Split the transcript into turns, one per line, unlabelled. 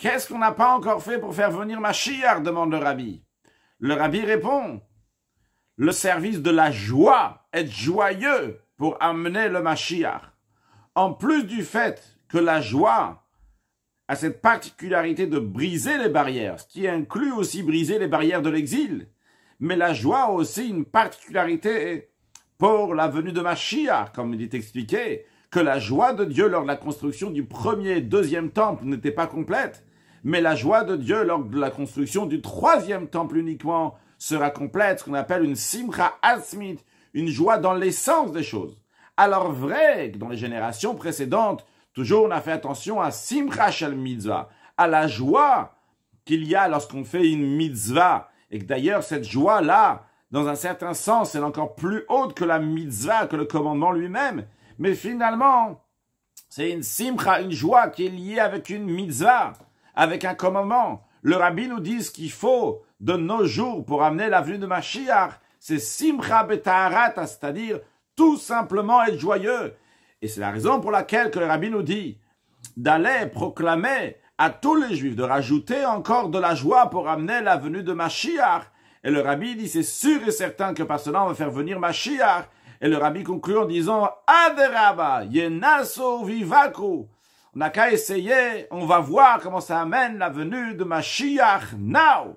Qu'est-ce qu'on n'a pas encore
fait pour faire venir Machiar demande le rabbi. Le rabbi répond le service de la joie, être joyeux pour amener le Machiar. En plus du fait que la joie a cette particularité de briser les barrières, ce qui inclut aussi briser les barrières de l'exil, mais la joie a aussi une particularité pour la venue de Machiar, comme il est expliqué, que la joie de Dieu lors de la construction du premier et deuxième temple n'était pas complète, mais la joie de Dieu lors de la construction du troisième temple uniquement sera complète, ce qu'on appelle une simcha asmit, une joie dans l'essence des choses. Alors vrai que dans les générations précédentes, toujours on a fait attention à simcha shel à la joie qu'il y a lorsqu'on fait une mitzvah, et que d'ailleurs cette joie-là, dans un certain sens, elle est encore plus haute que la mitzvah, que le commandement lui-même. Mais finalement, c'est une simcha, une joie qui est liée avec une mitzvah avec un commandement. Le rabbi nous dit ce qu'il faut de nos jours pour amener l'avenue de Mashiach. C'est simcha betaharata, c'est-à-dire tout simplement être joyeux. Et c'est la raison pour laquelle le rabbi nous dit d'aller proclamer à tous les juifs de rajouter encore de la joie pour amener la venue de Mashiach. Et le rabbi dit c'est sûr et certain que par cela on va faire venir Mashiach. Et le rabbi conclut en disant Adéraba, Yenaso Vivaku. On n'a qu'à essayer, on va voir comment ça amène la venue de
Mashiach now.